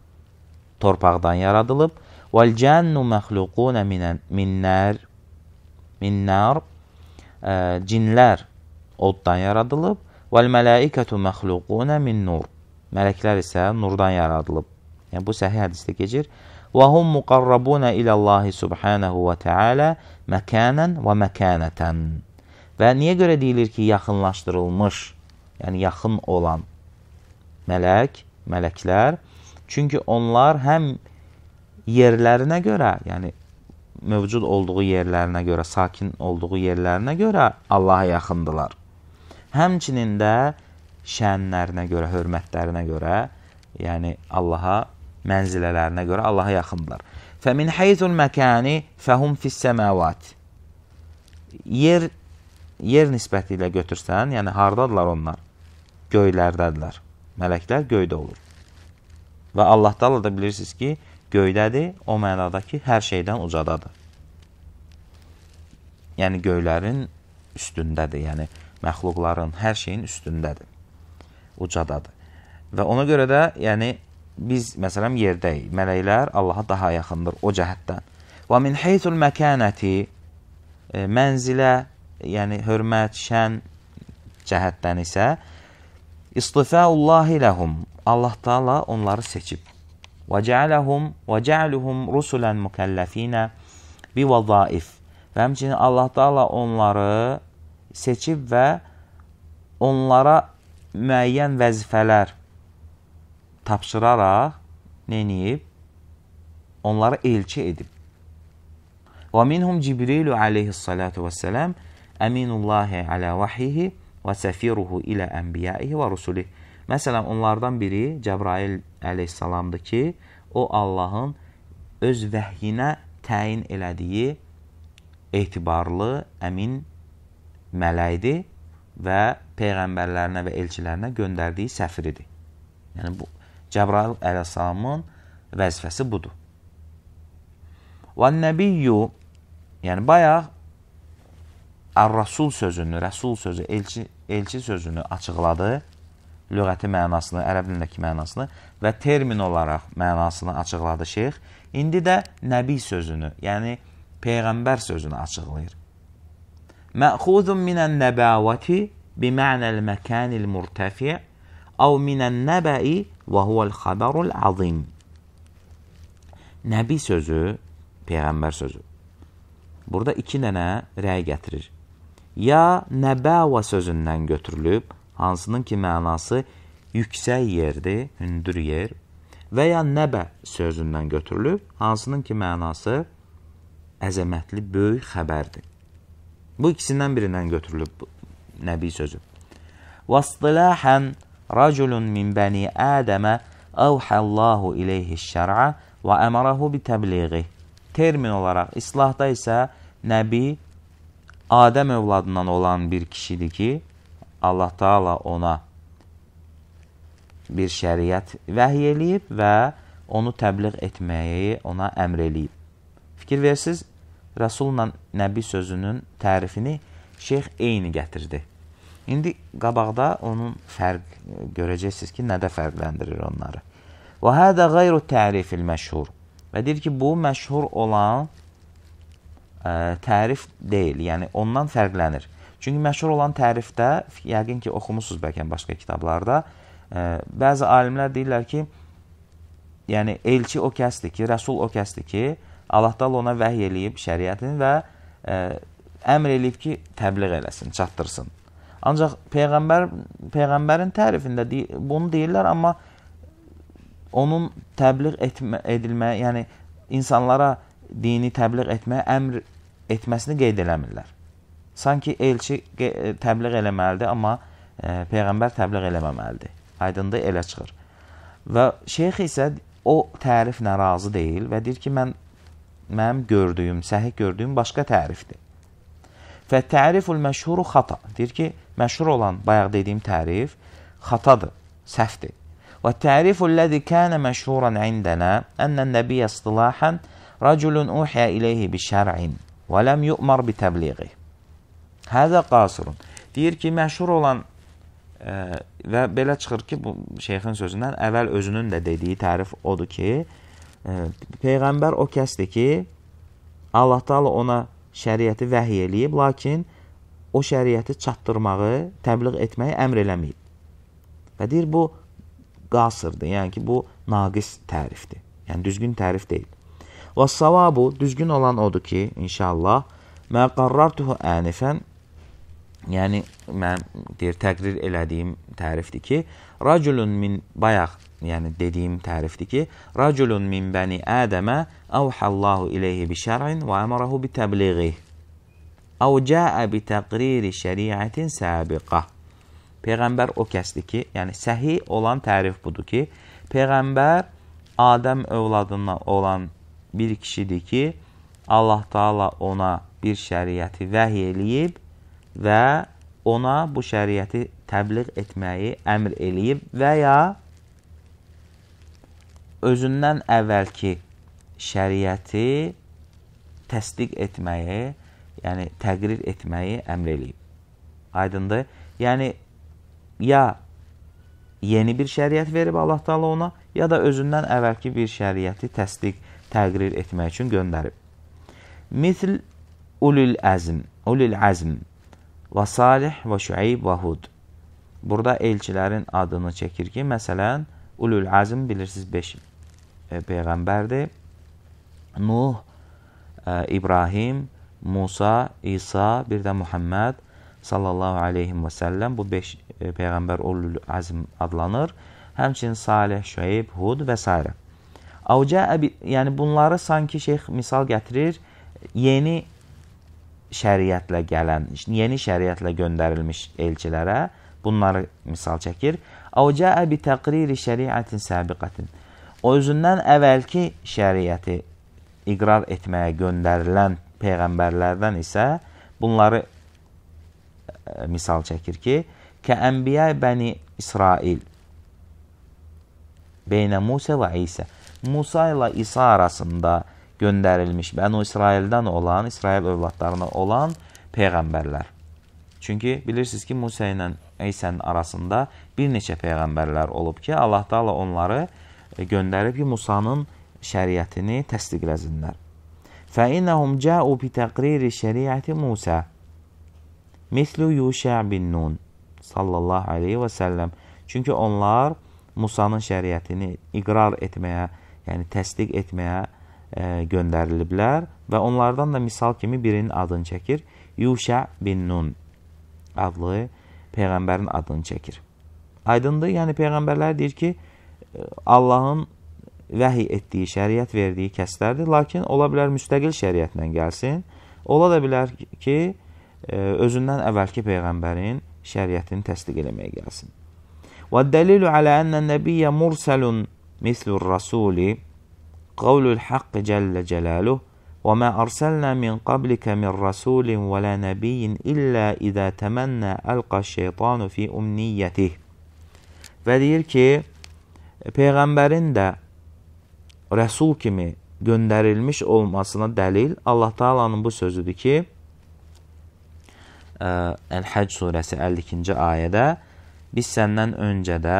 Speaker 1: torpaqdan yaradılıb. Vəl cənnu məxluquna minnər. Minnər. E, cinlər oddan yaradılıb. Vəl mələikətü məxluquna min nur. Mələklər isə nurdan yaradılıb. Yəni, bu səhih hədisdə keçir. Və hum muqarrabuna iləllahi subhanahu və tealə məkanən və məkanətən. Və niyə görə deyilir ki, yaxınlaşdırılmış yəni yaxın olan mələk, mələklər. Çünki onlar həm yerlərinə görə, yəni mövcud olduğu yerlərinə görə, sakin olduğu yerlərinə görə Allaha yaxındılar. Həmçinin də şənlərinə görə, hörmətlərinə görə, yəni Allaha mənzilələrinə görə Allaha yaxındılar. Fəmin hayzul məkani fəhum fis-səmavat. Yer yer nisbəti ilə götürsən, yəni hardadılar onlar? göylərdədirlər. Mələklər göydə olur. Və Allah da da bilirsiniz ki, göydədir, o mənada ki, hər şeydən ucadadır. Yəni, göylərin üstündədir, yəni məxluqların, hər şeyin üstündədir, ucadadır. Və ona görə də, yəni, biz, məsələn, yerdəyik, mələklər Allaha daha yaxındır o cəhətdən. Və min heytul məkənəti, e, mənzilə, yəni hörmət, şən cəhətdən isə, İstifaullahi lehum. Allah Teala onları seçib. Ve cealehum ve cealuhum rusulen mukellefine bi vazaif. Və həmçinin Allah Teala onları seçib və onlara müəyyən vəzifələr tapşıraraq neyib? Onları elçi edib. Və minhum Cibrilu aleyhissalatu vesselam əminullahi ala vahyihi və səfiruhu ilə ənbiyaihi və rusulih. Məsələn, onlardan biri Cəbrail əleyhissalamdır ki, o Allahın öz vəhyinə təyin elədiyi etibarlı, əmin mələkdir və peyğəmbərlərinə və elçilərinə göndərdiyi səfiridir. Yəni bu Cəbrail əleyhissalamın vəzifəsi budur. Və nəbiyyu yəni bayaq Ər-Rasul sözünü, rəsul sözü, elçi, elçi sözünü açıqladı. Lüğəti mənasını, ərəb dilindəki mənasını və termin olaraq mənasını açıqladı şeyx. İndi də nəbi sözünü, yəni peyğəmbər sözünü açıqlayır. Məxuzun minən nəbəvəti bimənəl məkanil mürtəfi' əv minən nəbəi və huvəl xəbərul azim. Nəbi sözü, peyğəmbər sözü. Burada iki dənə rəy gətirir ya nəbəva sözündən götürülüb, hansının ki mənası yüksək yerdir, hündür yer və ya nəbə sözündən götürülüb, hansının ki mənası əzəmətli, böyük xəbərdir. Bu ikisindən birindən götürülüb nəbi sözü. Vastilahən raculun min bəni Ədəmə əvhəllahu ileyhiş-şər'a və əmarahu bi təbliği. Termin olaraq islahda isə nəbi Adəm övladından olan bir kişidir ki, Allah Taala ona bir şəriət vəhiy eləyib və onu təbliğ etməyi ona əmr eləyib. Fikir versiz, Rəsulla Nəbi sözünün tərifini şeyx eyni gətirdi. İndi qabaqda onun fərq görəcəksiniz ki, nədə fərqləndirir onları. Və hədə qayru tərifil məşhur. Və deyir ki, bu məşhur olan ə, tərif deyil, yəni ondan fərqlənir. Çünki məşhur olan tərifdə yəqin ki, oxumusunuz bəlkə başqa kitablarda. Ə, bəzi alimlər deyirlər ki, yəni elçi o kəsdir ki, rəsul o kəsdir ki, Allah təala ona vəhy eləyib şəriətini və ə, əmr eləyib ki, təbliğ eləsin, çatdırsın. Ancaq peyğəmbər peyğəmbərin tərifində bunu deyirlər, amma onun təbliğ etmə, edilməyə, yəni insanlara dini təbliğ etməyə əmr etməsini qeyd eləmirlər. Sanki elçi e, təbliğ eləməlidir, amma e, peyğəmbər təbliğ eləməməlidir. Aydındır, elə çıxır. Və şeyx isə o təriflə razı deyil və deyir ki, mən mənim gördüyüm, səhih gördüyüm başqa tərifdir. Fə təriful məşhuru xata. Deyir ki, məşhur olan bayaq dediyim tərif xatadır, səhvdir. Və təriful ləzi kənə məşhuran indənə ənən nəbiyyə istilahan rəculun uhiyə iləyhi bi şər'in. Və ləm yu'mar bi təbliği. Həzə qasırun. Deyir ki, məşhur olan ə, və belə çıxır ki, bu şeyxin sözündən əvvəl özünün də dediyi tərif odur ki, ə, Peyğəmbər o kəsdir ki, Allah taala ona şəriəti vəhiy eləyib, lakin o şəriəti çatdırmağı, təbliğ etməyi əmr eləməyib. Və deyir, bu qasırdır, yəni ki, bu naqis tərifdir. Yəni, düzgün tərif deyil. Və savabu düzgün olan odur ki, inşallah, mə qarrartuhu ənifən, yəni mən deyir təqrir elədiyim tərifdir ki, raculun min bayaq, yəni dediyim tərifdir ki, raculun min bəni Ədəmə əvhəllahu ileyhi bi şərin və əmarahu bi təbliğih. Əv cəə bi təqriri şəriətin səbiqə. Peyğəmbər o kəsdir ki, yəni səhi olan tərif budur ki, Peyğəmbər Adəm övladına olan bir kişidir ki, Allah Taala ona bir şəriəti vəhy eləyib və ona bu şəriəti təbliğ etməyi əmr eləyib və ya özündən əvvəlki şəriəti təsdiq etməyi, yəni təqrir etməyi əmr eləyib. Aydındır? Yəni ya yeni bir şəriət verib Allah Taala ona, ya da özündən əvvəlki bir şəriəti təsdiq təqrir etmək üçün göndərib. Misl ulul əzm, ulul əzm və Salih və Şüeyb və Hud. Burada elçilərin adını çəkir ki, məsələn, ulul əzm bilirsiniz 5 e, peyğəmbərdir. Nuh, e, İbrahim, Musa, İsa, bir də Muhammed sallallahu aleyhi və səlləm bu 5 e, peyğəmbər ulul əzm adlanır. Həmçinin Salih, Şüeyb, Hud və s. Avca yəni bunları sanki şeyx misal gətirir yeni şəriətlə gələn, yeni şəriətlə göndərilmiş elçilərə bunları misal çəkir. Avca bi təqriri şəriətin səbiqətin. O özündən əvvəlki şəriəti iqrar etməyə göndərilən peyğəmbərlərdən isə bunları e, misal çəkir ki, kə ənbiya bəni İsrail beynə Musa və İsa. Musa ilə İsa arasında göndərilmiş Bənu İsraildən olan, İsrail övladlarına olan peyğəmbərlər. Çünki bilirsiniz ki, Musa ilə İsa'nın arasında bir neçə peyğəmbərlər olub ki, Allah Taala onları e, göndərib ki, Musanın şəriətini təsdiqləsinlər. فإنهم جاءوا بتقرير شريعة موسى مثل يوشع bin Nun sallallahu aleyhi və səlləm. Çünki onlar Musanın şəriətini iqrar etməyə yəni təsdiq etməyə ə, e, göndəriliblər və onlardan da misal kimi birinin adını çəkir. Yuşa bin Nun adlı peyğəmbərin adını çəkir. Aydındır? Yəni peyğəmbərlər deyir ki, e, Allahın vəhiy etdiyi, şəriət verdiyi kəslərdir, lakin ola bilər müstəqil şəriətlə gəlsin. Ola da bilər ki, e, özündən əvvəlki peyğəmbərin şəriətini təsdiq eləməyə gəlsin. Və dəlilu alə ənə nəbiyyə mursalun مثل الرسول قول الحق جل جلاله وما أرسلنا من قبلك من رسول ولا نبي إلا إذا تمنى ألقى الشيطان في أمنيته və deyir ki, Peyğəmbərin də rəsul kimi göndərilmiş olmasına dəlil Allah Taalanın bu sözüdür ki, Əl-Həc surəsi 52-ci ayədə biz səndən öncə də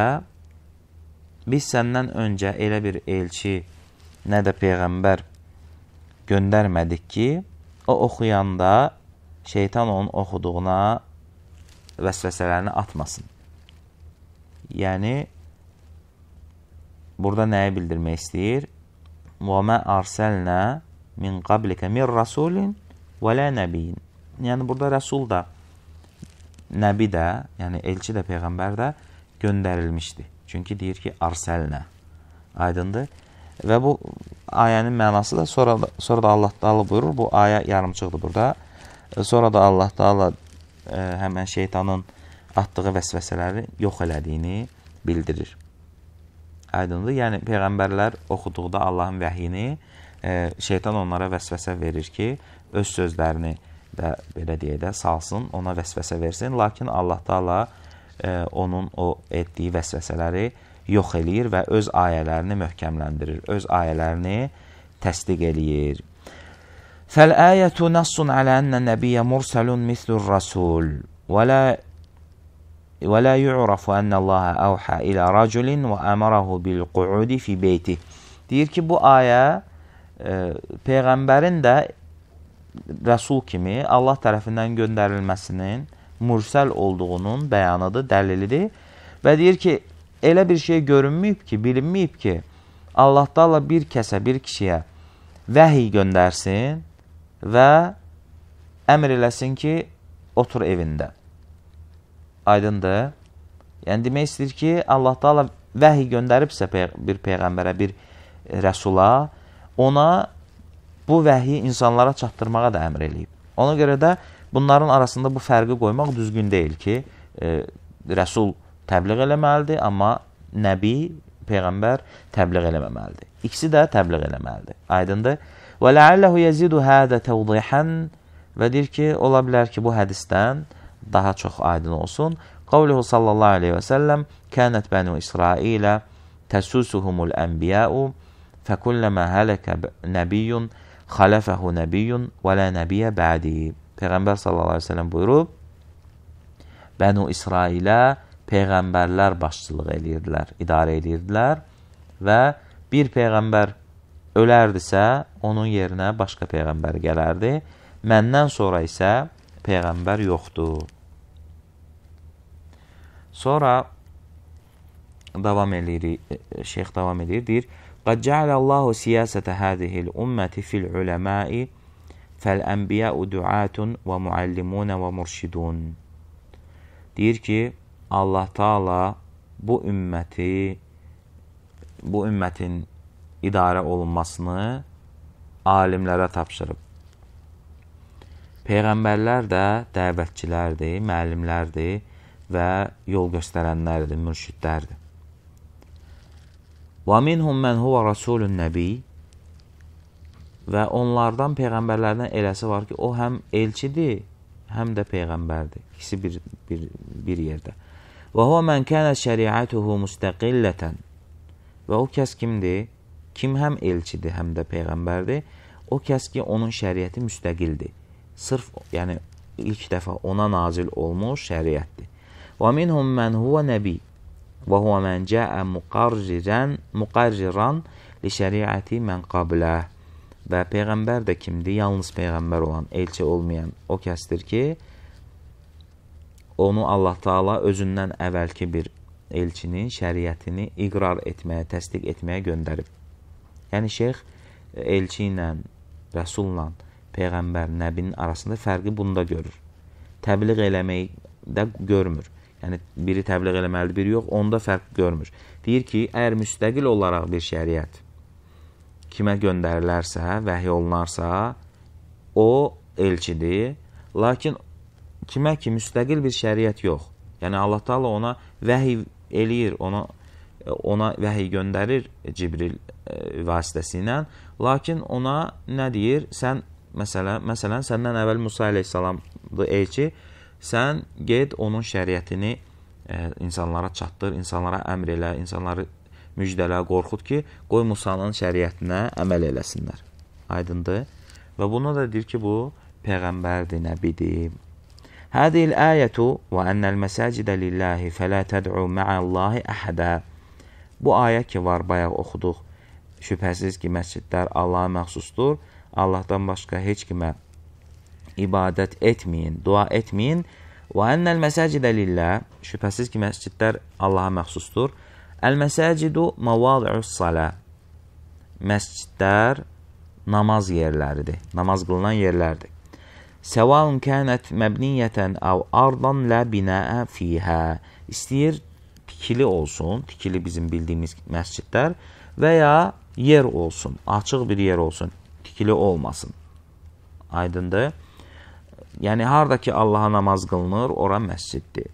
Speaker 1: Biz səndən öncə elə bir elçi, nə də peyğəmbər göndərmədik ki, o oxuyanda şeytan onun oxuduğuna vəsvəsələrini atmasın. Yəni, burada nəyi bildirmək istəyir? وَمَا أَرْسَلْنَا مِنْ قَبْلِكَ مِنْ رَسُولٍ وَلَا نَبِيٍ Yəni, burada rəsul da, nəbi də, yəni elçi də, peyğəmbər də göndərilmişdi. Çünki deyir ki, arsəlnə. Aydındır. Və bu ayənin mənası da sonra, sonra da Allah Taala buyurur, bu ayə yarımçıqdır burada. E, sonra da Allah Taala e, həmən şeytanın atdığı vəsvəsələri yox elədiyini bildirir. Aydındır? Yəni peyğəmbərlər oxuduqda Allahın vəhyini e, şeytan onlara vəsvəsə verir ki, öz sözlərini də belə deyə də salsın, ona vəsvəsə versin. Lakin Allah Taala e, onun o etdiyi vəsvəsələri yox eləyir və öz ayələrini möhkəmləndirir, öz ayələrini təsdiq eləyir. فَالْآيَةُ نَصٌ عَلَى أَنَّ النَّبِيَّ مُرْسَلٌ مِثْلُ الرَّسُولِ وَلَا وَلَا يُعْرَفُ أَنَّ اللَّهَ أَوْحَى إِلَى رَجُلٍ وَأَمَرَهُ بِالْقُعُودِ فِي بَيْتِهِ Deyir ki, bu ayə e, Peyğəmbərin də Rəsul kimi Allah tərəfindən göndərilməsinin mürsəl olduğunun bəyanıdır, dəlilidir. Və deyir ki, elə bir şey görünməyib ki, bilinməyib ki, Allah dağla bir kəsə, bir kişiyə vəhiy göndərsin və əmr eləsin ki, otur evində. Aydındır. Yəni, demək istəyir ki, Allah dağla vəhiy göndəribsə bir peyğəmbərə, bir rəsula, ona bu vəhiyi insanlara çatdırmağa da əmr eləyib. Ona görə də Bunların arasında bu fərqi qoymaq düzgün deyil ki, e, rəsul təbliğ eləməlidir, amma nəbi, peyğəmbər təbliğ eləməməlidir. İkisi də təbliğ eləməlidir. Aydındır? Və ləalləhu yəzidu hədə təvdihan və deyir ki, ola bilər ki, bu hədisdən daha çox aydın olsun. Qavluhu sallallahu aleyhi və səlləm kənət bənu İsrailə təsusuhumul ənbiyəu fəkulləmə hələkə nəbiyyun xaləfəhu nəbiyyun və lə nəbiyyə bədi. Peyğəmbər sallallahu əleyhi və səlləm buyurub: Bənu İsrailə peyğəmbərlər başçılıq eləyirdilər, idarə eləyirdilər və bir peyğəmbər ölərdisə, onun yerinə başqa peyğəmbər gələrdi. Məndən sonra isə peyğəmbər yoxdur. Sonra davam eləyir, e, e, şeyx davam eləyir, deyir: "Qad cəalə Allahu siyasətə hadihil umməti fil uləmai" Fəl-ənbiyə duatun və muallimunə və murşidun. Deyir ki, Allah Taala bu ümməti bu ümmətin idarə olunmasını alimlərə tapşırıb. Peyğəmbərlər də dəvətçilərdir, müəllimlərdir və yol göstərənlərdir, mürşidlərdir. Və minhum men huwa rasulun nabi Və onlardan peyğəmbərlərdən eləsi var ki, o həm elçidir, həm də peyğəmbərdir. İkisi bir, bir, bir yerdə. Və huvə mən kənə şəriətuhu müstəqillətən. Və o kəs kimdir? Kim həm elçidir, həm də peyğəmbərdir. O kəs ki, onun şəriəti müstəqildir. Sırf, yəni, ilk dəfə ona nazil olmuş şəriətdir. Və minhum mən huvə nəbi. Və huvə mən cəə müqarriran, müqarriran li şəriəti mən qabləh. Və Peyğəmbər də kimdir? Yalnız Peyğəmbər olan, elçi olmayan o kəsdir ki, onu Allah Taala özündən əvvəlki bir elçinin şəriətini iqrar etməyə, təsdiq etməyə göndərib. Yəni şeyx elçi ilə, rəsulla, peyğəmbər, nəbinin arasında fərqi bunda görür. Təbliğ eləməyi də görmür. Yəni biri təbliğ eləməlidir, biri yox, onda fərq görmür. Deyir ki, əgər müstəqil olaraq bir şəriət kimə göndərilərsə, vəhiy olunarsa, o elçidir. Lakin kimə ki müstəqil bir şəriət yox. Yəni Allah Taala ona vəhiy eləyir, ona ona vəhiy göndərir Cibril e, vasitəsilə. Lakin ona nə deyir? Sən məsələn, məsələn səndən əvvəl Musa əleyhissalamdı elçi. Sən get onun şəriətini e, insanlara çatdır, insanlara əmr elə, insanları müjdələ, qorxut ki, qoy Musanın şəriətinə əməl eləsinlər. Aydındır? Və buna da deyir ki, bu peyğəmbərdir, nəbidir. Hədil ayətu və ənəl məsəcidə lillahi fələ təd'u ma'allahi əhədə. Bu ayə ki var, bayaq oxuduq. Şübhəsiz ki, məscidlər Allaha məxsusdur. Allahdan başqa heç kimə ibadət etməyin, dua etməyin. Və ənəl məsəcidə lillah, şübhəsiz ki, məscidlər Allaha məxsusdur. Əl-məsəcidu mavadu'us salə. Məscidlər namaz yerləridir. Namaz qılınan yerlərdir. Səvalun kənət məbniyyətən av ardan lə binəə fihə. İstəyir tikili olsun, tikili bizim bildiyimiz məscidlər və ya yer olsun, açıq bir yer olsun, tikili olmasın. Aydındır? Yəni, harada ki, Allaha namaz qılınır, ora məsciddir.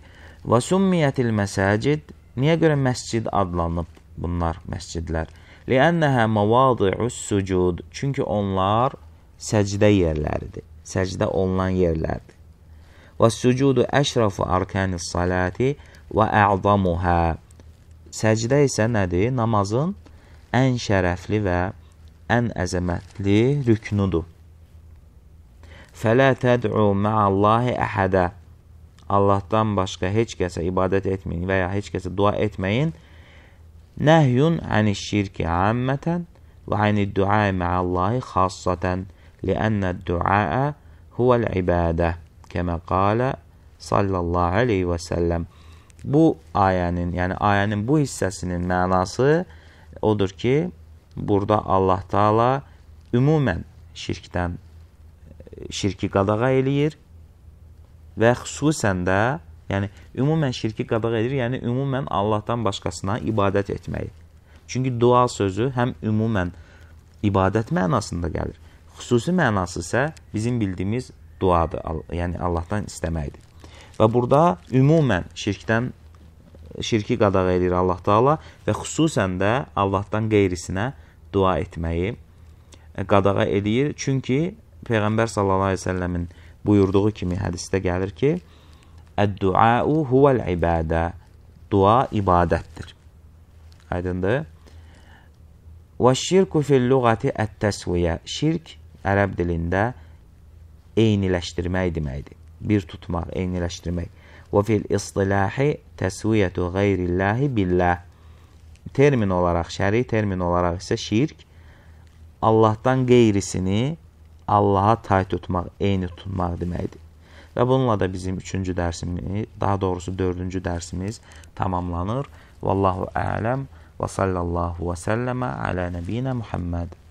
Speaker 1: Və summiyyətil məsəcid Niyə görə məscid adlanıb bunlar məscidlər? Liənnəhə mavadi'us sucud. Çünki onlar səcdə yerləridir. Səcdə olunan yerlərdir. Və sucudu əşrafu arkanis salati və ə'zamuhə. Səcdə isə nədir? Namazın ən şərəfli və ən əzəmətli rüknudur. Fələ təd'u ma'allahi əhədə. Allahdan başqa heç kəsə ibadət etməyin və ya heç kəsə dua etməyin. Nəhyun ani şirki ammətən və ani dua ma'allahi xassatan li'anna dua huvel ibadə kəmə qala sallallahu aleyhi və səlləm. Bu ayənin, yəni ayənin bu hissəsinin mənası odur ki, burada Allah Taala ümumən şirkdən şirki qadağa eləyir və xüsusən də, yəni ümumən şirki qabaq edir, yəni ümumən Allahdan başqasına ibadət etməyi. Çünki dua sözü həm ümumən ibadət mənasında gəlir. Xüsusi mənası isə bizim bildiyimiz duadır, yəni Allahdan istəməkdir. Və burada ümumən şirkdən şirki qadağ edir Allah Taala və xüsusən də Allahdan qeyrisinə dua etməyi e, qadağa eləyir. Çünki Peyğəmbər sallallahu əleyhi və səlləmin buyurduğu kimi hədisdə gəlir ki, Əd-duau huvel ibadə. Dua ibadətdir. Aydındır? Və şirku fil lüğəti ət-təsviyə. Şirk ərəb dilində eyniləşdirmək deməkdir. Bir tutmaq, eyniləşdirmək. Və fil istilahi təsviyyətu qeyrillahi billah. Termin olaraq, şəri termin olaraq isə şirk Allahdan qeyrisini Allaha tay tutmaq, eyni tutmaq deməkdir. Və bununla da bizim 3-cü dərsimiz, daha doğrusu 4-cü dərsimiz tamamlanır. Vallahu ələm və sallallahu və səlləmə alə nəbiyinə Muhammed.